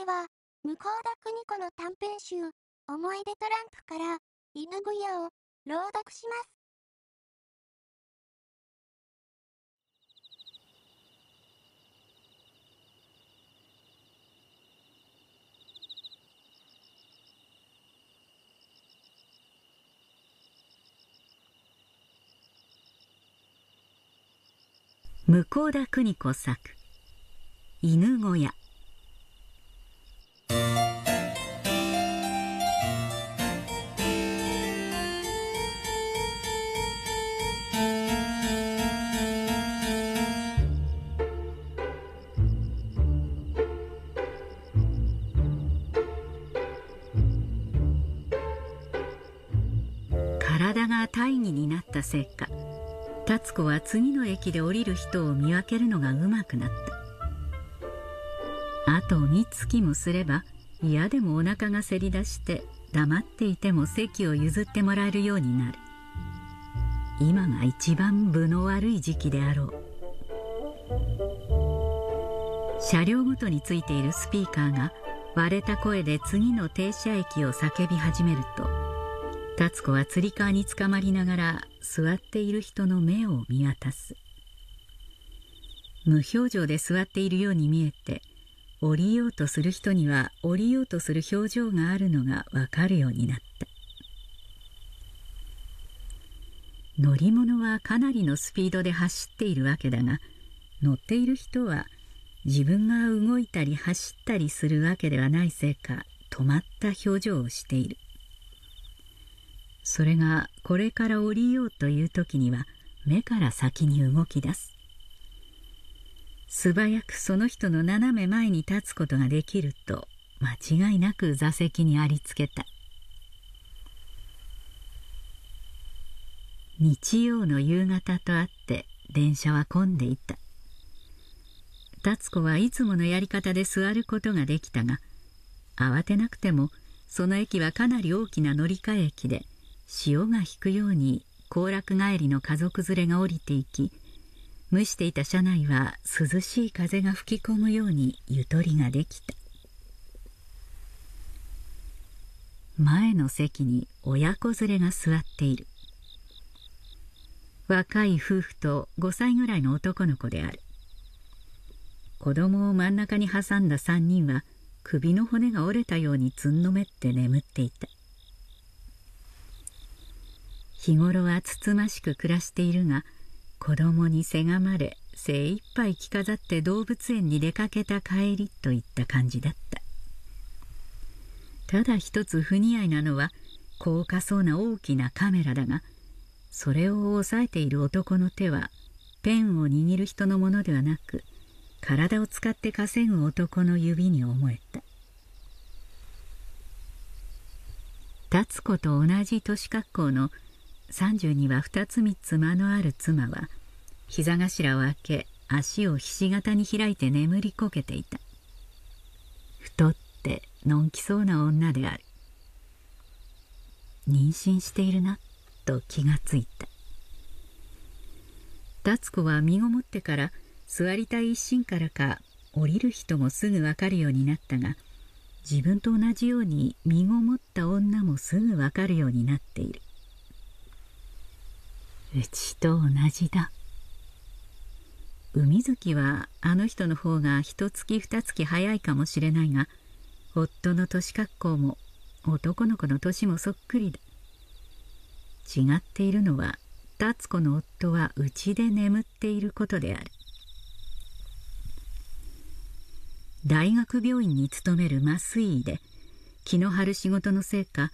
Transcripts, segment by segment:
回は、向田邦子の短編集、思い出トランプから、犬小屋を朗読します。向田邦子作「犬小屋」せいか達子は次の駅で降りる人を見分けるのがうまくなったあと三月もすれば嫌でもお腹がせり出して黙っていても席を譲ってもらえるようになる今が一番分の悪い時期であろう車両ごとについているスピーカーが割れた声で次の停車駅を叫び始めると達子はつり革につかまりながら座っている人の目を見渡す無表情で座っているように見えて降りようとする人には降りようとする表情があるのがわかるようになった乗り物はかなりのスピードで走っているわけだが乗っている人は自分が動いたり走ったりするわけではないせいか止まった表情をしているそれがこれから降りようという時には目から先に動き出す素早くその人の斜め前に立つことができると間違いなく座席にありつけた日曜の夕方とあって電車は混んでいた達子はいつものやり方で座ることができたが慌てなくてもその駅はかなり大きな乗り換え駅で潮が引くように行楽帰りの家族連れが降りていき蒸していた車内は涼しい風が吹き込むようにゆとりができた前の席に親子連れが座っている若い夫婦と5歳ぐらいの男の子である子供を真ん中に挟んだ3人は首の骨が折れたようにつんのめって眠っていた日頃はつつましく暮らしているが子供にせがまれ精一杯着飾って動物園に出かけた帰りといった感じだったただ一つ不似合いなのは高価そうな大きなカメラだがそれを押さえている男の手はペンを握る人のものではなく体を使って稼ぐ男の指に思えた立子と同じ年格好の30には2つ3つ間のある妻は膝頭を開け足をひし形に開いて眠りこけていた太ってのんきそうな女である妊娠しているなと気がついた達子は身ごもってから座りたい一心からか降りる人もすぐ分かるようになったが自分と同じように身ごもった女もすぐ分かるようになっているうちと同じだ海月はあの人の方が一月二月早いかもしれないが夫の年格好も男の子の年もそっくりだ違っているのは達子の夫はうちで眠っていることである大学病院に勤める麻酔医で気の張る仕事のせいか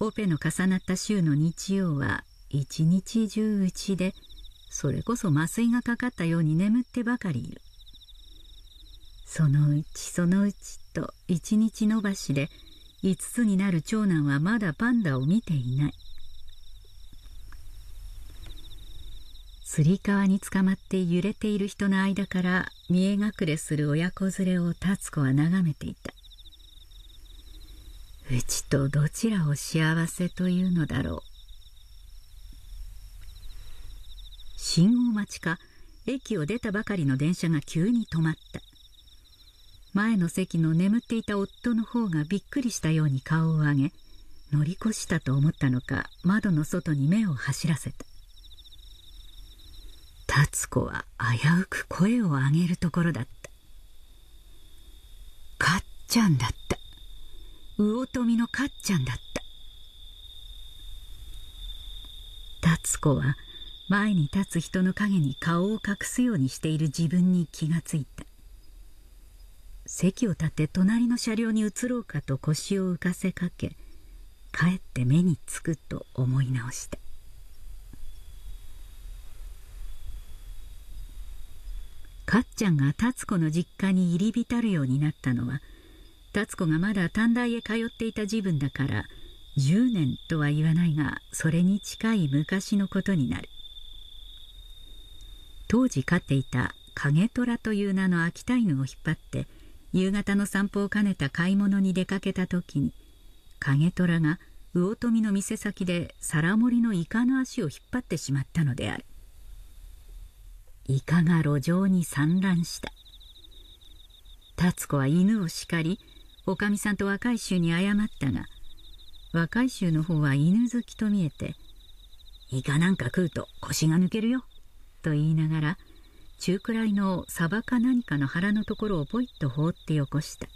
オペの重なった週の日曜は一日中うちでそれこそ麻酔がかかったように眠ってばかりいるそのうちそのうちと一日延ばしで5つになる長男はまだパンダを見ていないつり革につかまって揺れている人の間から見え隠れする親子連れを達子は眺めていたうちとどちらを幸せというのだろう信号待ちか駅を出たばかりの電車が急に止まった前の席の眠っていた夫の方がびっくりしたように顔を上げ乗り越したと思ったのか窓の外に目を走らせた達子は危うく声を上げるところだったかっちゃんだった魚富のかっちゃんだった達子は前に立つ人の影に顔を隠すようにしている自分に気がついた席を立って隣の車両に移ろうかと腰を浮かせかけ帰って目につくと思い直したかっちゃんが達子の実家に入り浸るようになったのは達子がまだ短大へ通っていた自分だから10年とは言わないがそれに近い昔のことになる当時飼っていた影虎という名の秋田犬を引っ張って夕方の散歩を兼ねた買い物に出かけた時に影虎が魚富の店先で皿盛りのイカの足を引っ張ってしまったのであるイカが路上に散乱した達子は犬を叱りおかみさんと若い衆に謝ったが若い衆の方は犬好きと見えて「イカなんか食うと腰が抜けるよ」と言いながら中くらいのサバか何かの腹のところをポイッと放ってよこした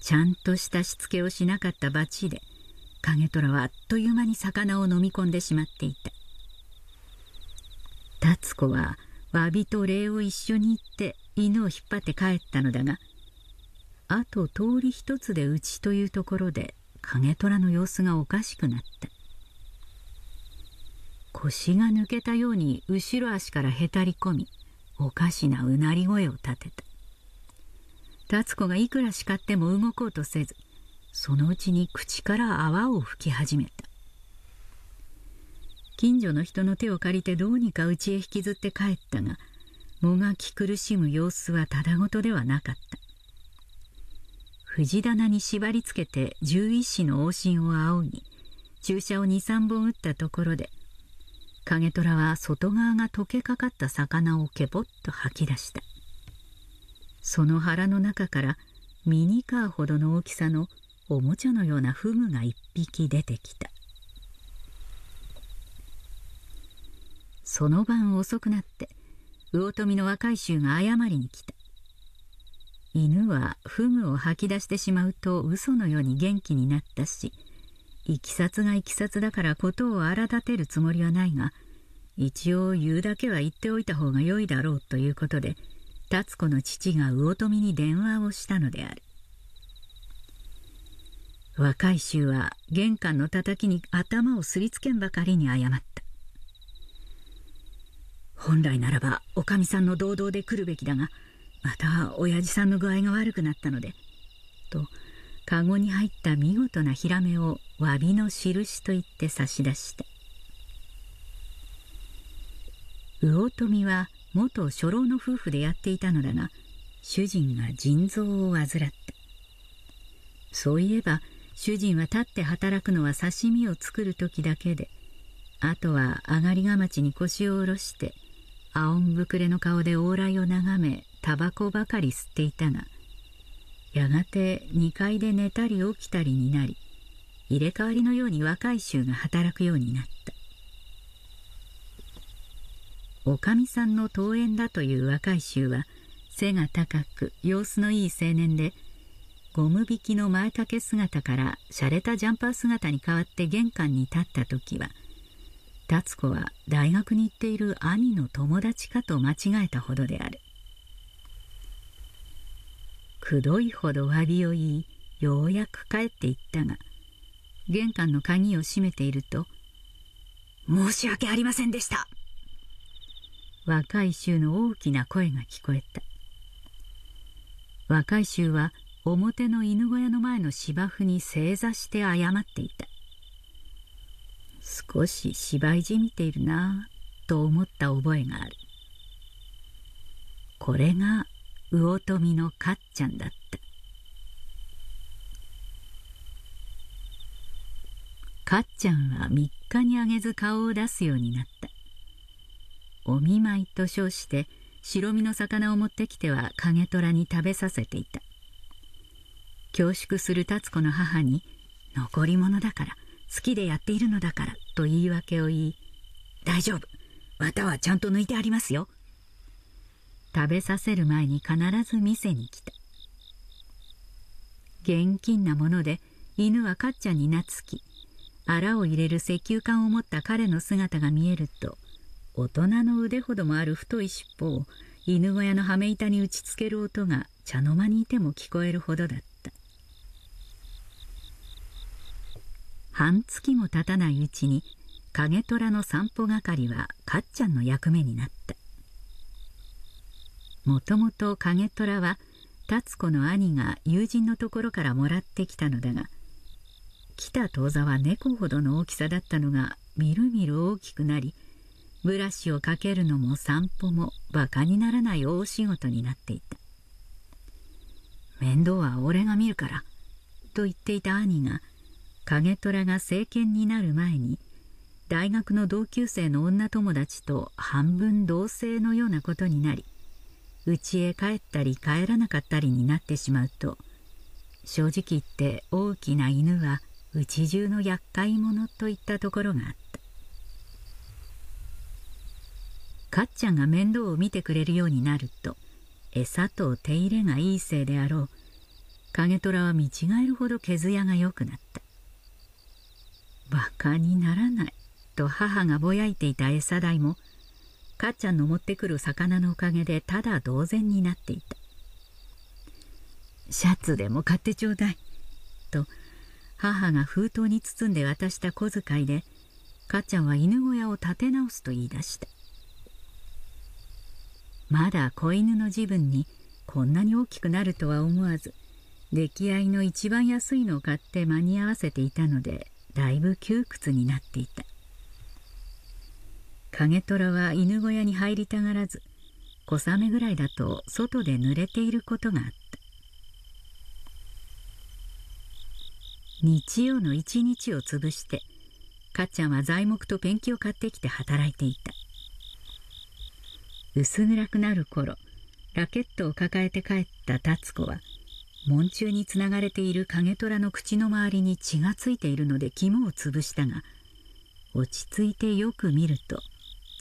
ちゃんとしたしつけをしなかったバチで影虎はあっという間に魚を飲み込んでしまっていた達子は詫びと礼を一緒に行って犬を引っ張って帰ったのだがあと通り一つでうちというところで影虎の様子がおかしくなった腰が抜けたように後ろ足からへたり込みおかしなうなり声を立てた達子がいくら叱っても動こうとせずそのうちに口から泡を吹き始めた近所の人の手を借りてどうにか家へ引きずって帰ったがもがき苦しむ様子はただごとではなかった藤棚に縛りつけて獣医師の往診を仰ぎ注射を23本打ったところで影虎は外側が溶けかかった魚をケポッと吐き出したその腹の中からミニカーほどの大きさのおもちゃのようなフグが一匹出てきたその晩遅くなって魚富の若い衆が謝りに来た犬はフグを吐き出してしまうと嘘のように元気になったしいきさつがいきさつだからことを荒立てるつもりはないが一応言うだけは言っておいた方がよいだろうということで達子の父が魚富に電話をしたのである若い衆は玄関のたたきに頭をすりつけんばかりに謝った本来ならばおかみさんの堂々で来るべきだがまた親父さんの具合が悪くなったのでとカゴに入った見事なヒラメを詫びの印と言って差し出した魚富は元初老の夫婦でやっていたのだが主人が腎臓を患ったそういえば主人は立って働くのは刺身を作る時だけであとは上がりがまちに腰を下ろしてあおんぶくれの顔で往来を眺めタバコばかり吸っていたがやがて2階で寝たり起きたりになり入れ替わりのように若い衆が働くようになったおかみさんの登園だという若い衆は背が高く様子のいい青年でゴム引きの前掛け姿から洒落たジャンパー姿に変わって玄関に立った時は達子は大学に行っている兄の友達かと間違えたほどであるくどいほど詫びを言いようやく帰っていったが玄関の鍵を閉めていると「申し訳ありませんでした!」若い衆の大きな声が聞こえた若い衆は表の犬小屋の前の芝生に正座して謝っていた少し芝居じみているなぁと思った覚えがあるこれが魚富のかっちゃんだったかっちゃんは3日にあげず顔を出すようになったお見舞いと称して白身の魚を持ってきては影虎に食べさせていた恐縮する達子の母に残り物だから好きでやっているのだからと言い訳を言い大丈夫綿はちゃんと抜いてありますよ食べさせる前に必ず店に来た現金なもので犬はかっちゃんに懐き荒を入れる石油缶を持った彼の姿が見えると大人の腕ほどもある太い尻尾を犬小屋の羽目板に打ちつける音が茶の間にいても聞こえるほどだった半月も経たないうちに影虎の散歩係はかっちゃんの役目になったもともと影虎は達子の兄が友人のところからもらってきたのだが来た当座は猫ほどの大きさだったのがみるみる大きくなりブラシをかけるのも散歩もバカにならない大仕事になっていた面倒は俺が見るからと言っていた兄が影虎が政権になる前に大学の同級生の女友達と半分同性のようなことになり家へ帰ったり帰らなかったりになってしまうと正直言って大きな犬はうち中の厄介者といったところがあったかっちゃんが面倒を見てくれるようになると餌と手入れがいいせいであろう影虎は見違えるほど毛艶が良くなったバカにならないと母がぼやいていた餌代もかっちゃんの持ってくる魚のおかげでただ同然になっていたシャツでも買ってちょうだいと母が封筒に包んで渡した小遣いでかっちゃんは犬小屋を建て直すと言い出したまだ子犬の自分にこんなに大きくなるとは思わず出来合いの一番安いのを買って間に合わせていたのでだいぶ窮屈になっていた影虎は犬小屋に入りたがらず小雨ぐらいだと外で濡れていることがあった日曜の一日を潰してかっちゃんは材木とペンキを買ってきて働いていた薄暗くなる頃ラケットを抱えて帰った達子は門中につながれている影虎の口の周りに血がついているので肝を潰したが落ち着いてよく見ると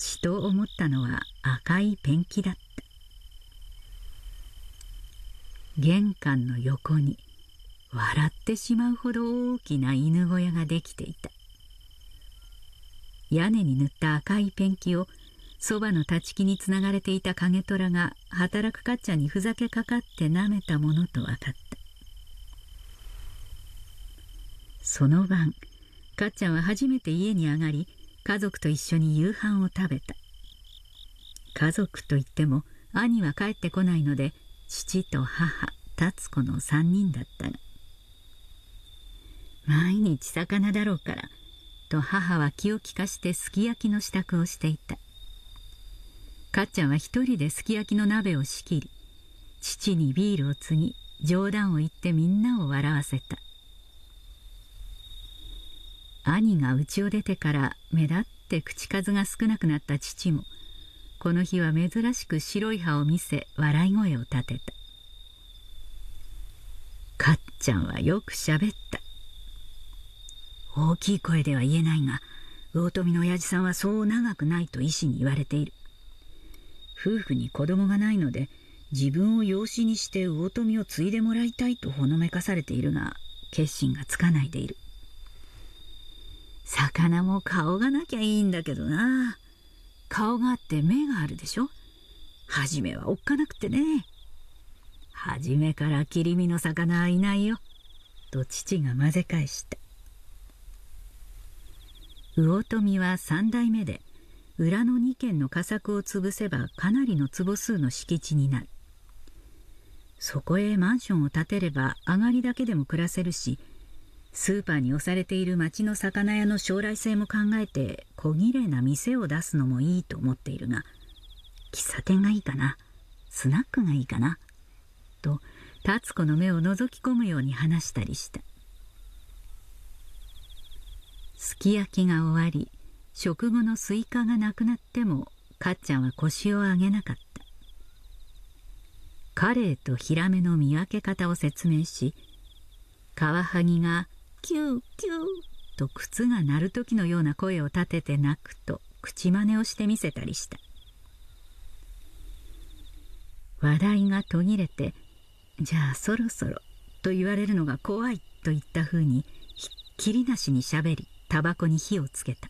血と思ったのは赤いペンキだった玄関の横に笑ってしまうほど大きな犬小屋ができていた屋根に塗った赤いペンキをそばの立ち木につながれていた影虎が働くかっちゃんにふざけかかって舐めたものと分かったその晩かっちゃんは初めて家に上がり家族と一緒に夕飯を食べた家族といっても兄は帰ってこないので父と母達子の3人だったが毎日魚だろうからと母は気を利かしてすき焼きの支度をしていたかっちゃんは一人ですき焼きの鍋を仕切り父にビールを継ぎ冗談を言ってみんなを笑わせた兄が家を出てから目立って口数が少なくなった父もこの日は珍しく白い歯を見せ笑い声を立てた「かっちゃんはよくしゃべった」大きい声では言えないが魚富の親父さんはそう長くないと医師に言われている夫婦に子供がないので自分を養子にして魚富を継いでもらいたいとほのめかされているが決心がつかないでいる魚も顔がなきゃいいんだけどな顔があって目があるでしょはじめはおっかなくてねはじめから切り身の魚はいないよと父が混ぜ返した魚富は三代目で裏の2軒の佳作を潰せばかなりの坪数の敷地になるそこへマンションを建てれば上がりだけでも暮らせるしスーパーに押されている町の魚屋の将来性も考えて小綺麗な店を出すのもいいと思っているが喫茶店がいいかなスナックがいいかなと達子の目を覗き込むように話したりしたすき焼きが終わり食後のスイカがなくなってもかっちゃんは腰を上げなかったカレイとヒラメの見分け方を説明しカワハギがキューキューと靴が鳴る時のような声を立てて鳴くと口真似をしてみせたりした話題が途切れて「じゃあそろそろ」と言われるのが怖いといったふうにひっきりなしにしゃべりタバコに火をつけた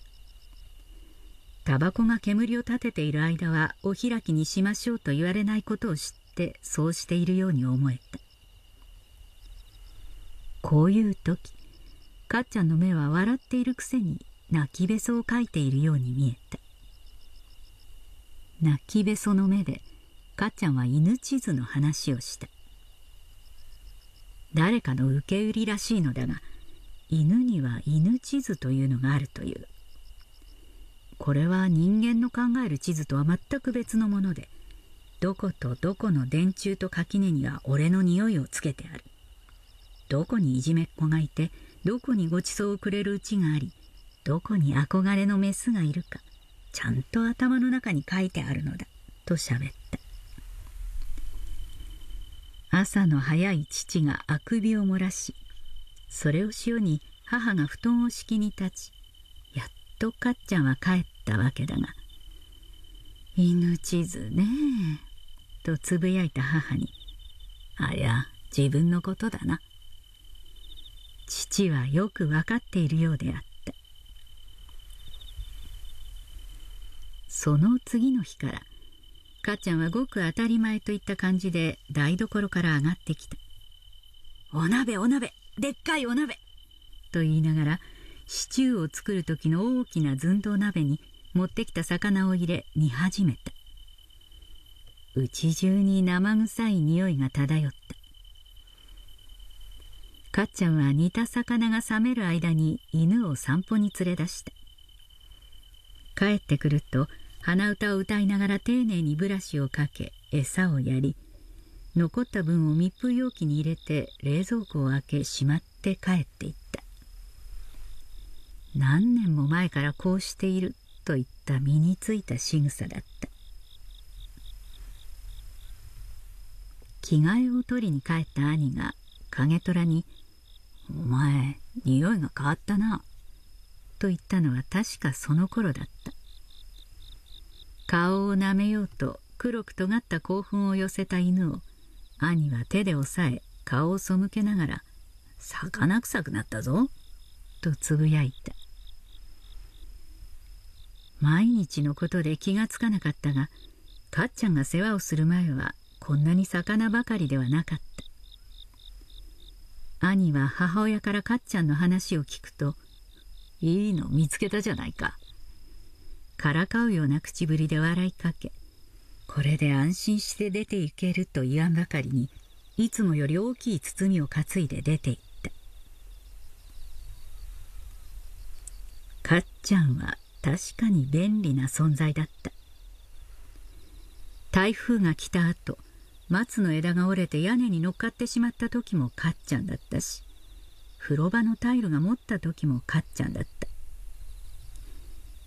タバコが煙を立てている間はお開きにしましょうと言われないことを知ってそうしているように思えたこういう時かっちゃんの目は笑っているくせに泣きべそをかいているように見えた泣きべその目でかっちゃんは犬地図の話をした誰かの受け売りらしいのだが犬には犬地図というのがあるというこれは人間の考える地図とは全く別のものでどことどこの電柱と垣根には俺の匂いをつけてあるどこにいじめっ子がいてどこにご馳走をくれるうちがありどこに憧れのメスがいるかちゃんと頭の中に書いてあるのだと喋った朝の早い父があくびを漏らしそれを塩に母が布団を敷きに立ちやっとかっちゃんは帰ったわけだが「犬地図ねえ」とつぶやいた母に「ありゃ自分のことだな」父はよく分かっているようであったその次の日からかっちゃんはごく当たり前といった感じで台所から上がってきたお鍋お鍋でっかいお鍋と言いながらシチューを作る時の大きな寸胴鍋に持ってきた魚を入れ煮始めたうち中に生臭い匂いが漂ったかっちゃんは煮た魚が冷める間に犬を散歩に連れ出した帰ってくると鼻歌を歌いながら丁寧にブラシをかけ餌をやり残った分を密封容器に入れて冷蔵庫を開けしまって帰っていった何年も前からこうしているといった身についた仕草だった着替えを取りに帰った兄が影虎にお前、匂いが変わったな。と言ったのは確かその頃だった。顔を舐めようと黒く尖った興奮を寄せた犬を、兄は手で押さえ顔を背けながら、魚臭くなったぞ、とつぶやいた。毎日のことで気がつかなかったが、かっちゃんが世話をする前はこんなに魚ばかりではなかった。兄は母親からかっちゃんの話を聞くと「いいの見つけたじゃないか」からかうような口ぶりで笑いかけこれで安心して出て行けると言わんばかりにいつもより大きい包みを担いで出ていったかっちゃんは確かに便利な存在だった台風が来た後松の枝が折れて屋根に乗っかってしまった時もかっちゃんだったし風呂場のタイルが持った時もかっちゃんだった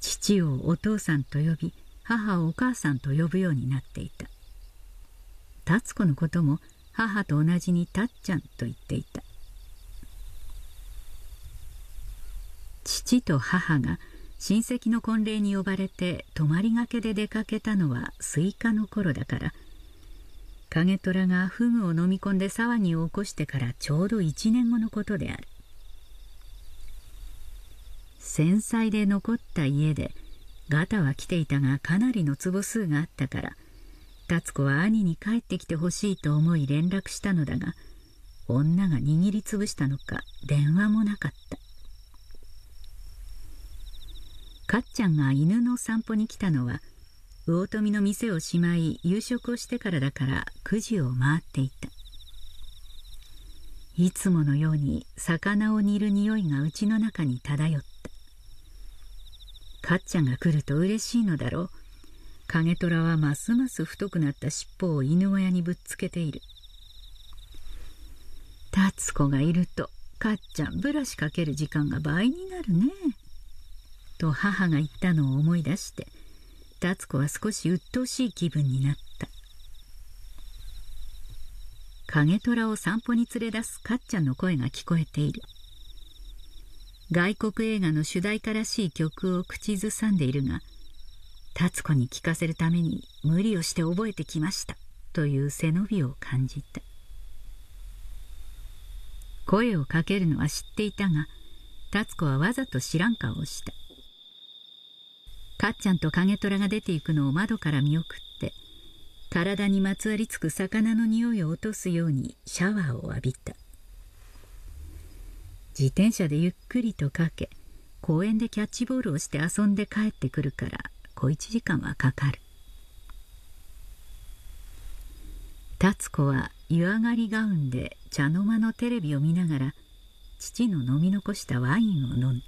父をお父さんと呼び母をお母さんと呼ぶようになっていた達子のことも母と同じにたっちゃんと言っていた父と母が親戚の婚礼に呼ばれて泊まりがけで出かけたのはスイカの頃だから「影虎がフグを飲み込んで騒ぎを起こしてからちょうど1年後のことである繊細で残った家でガタは来ていたがかなりの坪数があったから達子は兄に帰ってきてほしいと思い連絡したのだが女が握りつぶしたのか電話もなかったかっちゃんが犬の散歩に来たのは魚富の店をしまい夕食をしてからだから9時を回っていたいつものように魚を煮る匂いがうちの中に漂ったかっちゃんが来ると嬉しいのだろう影虎はますます太くなった尻尾を犬小屋にぶっつけている達子がいるとかっちゃんブラシかける時間が倍になるねと母が言ったのを思い出して達子は少し鬱陶しい気分になった影虎を散歩に連れ出すかっちゃんの声が聞こえている外国映画の主題歌らしい曲を口ずさんでいるが達子に聞かせるために無理をして覚えてきましたという背伸びを感じた声をかけるのは知っていたが達子はわざと知らん顔をしたかっちゃんと影虎が出ていくのを窓から見送って体にまつわりつく魚の匂いを落とすようにシャワーを浴びた自転車でゆっくりとかけ公園でキャッチボールをして遊んで帰ってくるから小一時間はかかる達子は湯上がりガウンで茶の間のテレビを見ながら父の飲み残したワインを飲んだ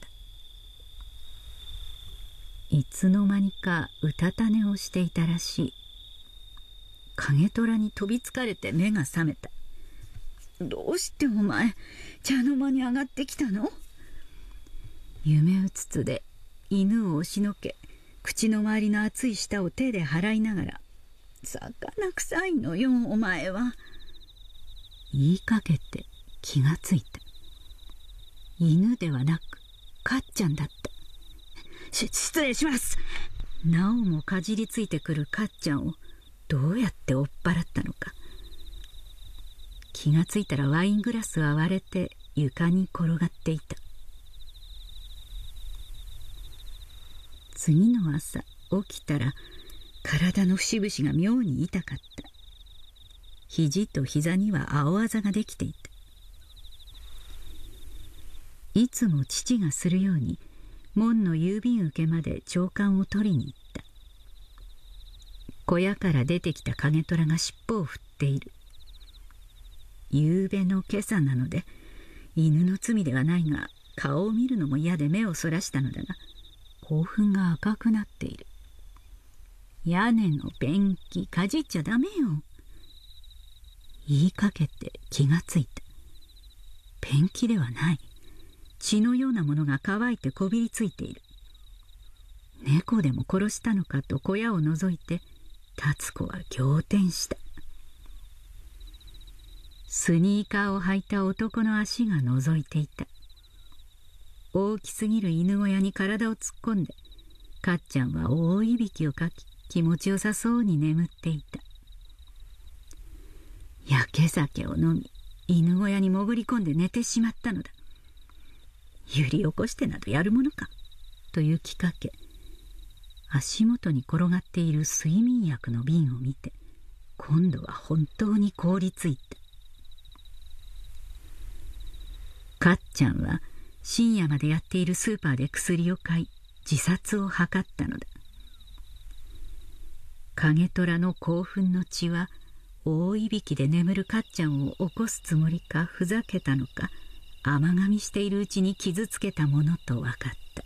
いつの間にかうたた寝をしていたらしい影虎に飛びつかれて目が覚めたどうしてお前茶の間に上がってきたの夢うつつで犬を押しのけ口の周りの熱い舌を手で払いながら「魚臭いのよお前は」言いかけて気がついた犬ではなくかっちゃんだったし失礼しますなおもかじりついてくるかっちゃんをどうやって追っ払ったのか気がついたらワイングラスは割れて床に転がっていた次の朝起きたら体の節々が妙に痛かった肘と膝には青あざができていたいつも父がするように門の郵便受けまで長官を取りに行った小屋から出てきた影虎が尻尾を振っている夕べの今朝なので犬の罪ではないが顔を見るのも嫌で目をそらしたのだが興奮が赤くなっている屋根のペンキかじっちゃダメよ言いかけて気がついたペンキではない血のようなものが乾いてこびりついている猫でも殺したのかと小屋を覗いて達子は仰天したスニーカーを履いた男の足が覗いていた大きすぎる犬小屋に体を突っ込んでかっちゃんは大いびきをかき気持ちよさそうに眠っていたやけ酒を飲み犬小屋に潜り込んで寝てしまったのだ揺り起こしてなどやるものかというきかけ足元に転がっている睡眠薬の瓶を見て今度は本当に凍りついたかっちゃんは深夜までやっているスーパーで薬を買い自殺を図ったのだ影虎の興奮の血は大いびきで眠るかっちゃんを起こすつもりかふざけたのか甘噛みしているうちに傷つけたものと分かった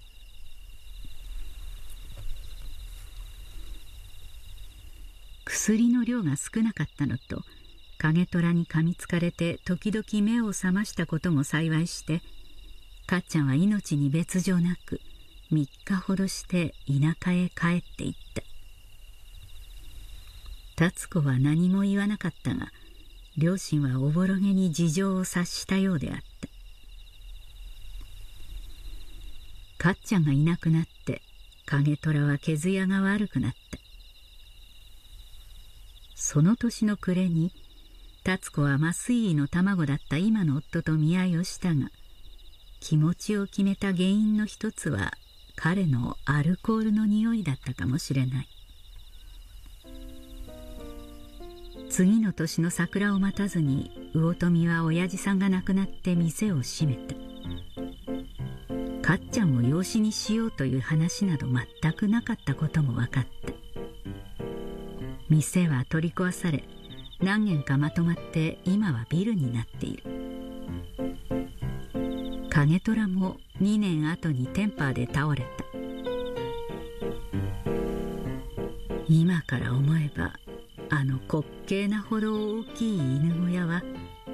薬の量が少なかったのと影虎に噛みつかれて時々目を覚ましたことも幸いしてかっちゃんは命に別状なく3日ほどして田舎へ帰っていった達子は何も言わなかったが両親はおぼろげに事情を察したようであったかっちゃんがいなくなって影虎は毛づやが悪くなったその年の暮れに達子は麻酔医の卵だった今の夫と見合いをしたが気持ちを決めた原因の一つは彼のアルコールの匂いだったかもしれない次の年の桜を待たずに魚富は親父さんが亡くなって店を閉めたかっちゃんを養子にしようという話など全くなかったことも分かった店は取り壊され何軒かまとまって今はビルになっている影虎も2年後にテンパーで倒れた今から思えばあの滑稽なほど大きい犬小屋は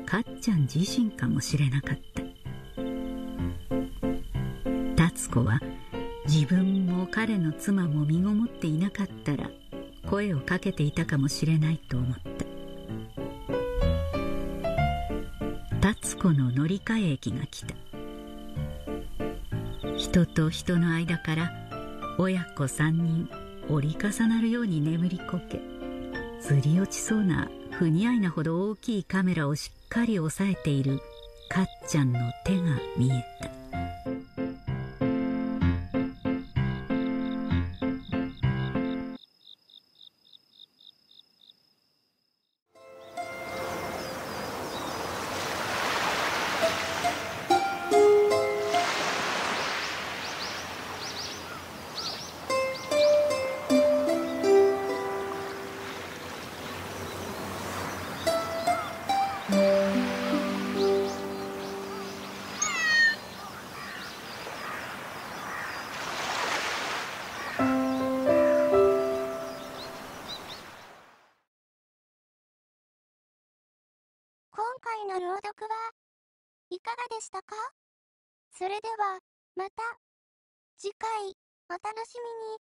かっちゃん自身かもしれなかった子は自分も彼の妻も身ごもっていなかったら声をかけていたかもしれないと思った達子の乗り換え駅が来た人と人の間から親子三人折り重なるように眠りこけずり落ちそうな不似合いなほど大きいカメラをしっかり押さえているかっちゃんの手が見えたでしたかそれでは、また、次回、お楽しみに。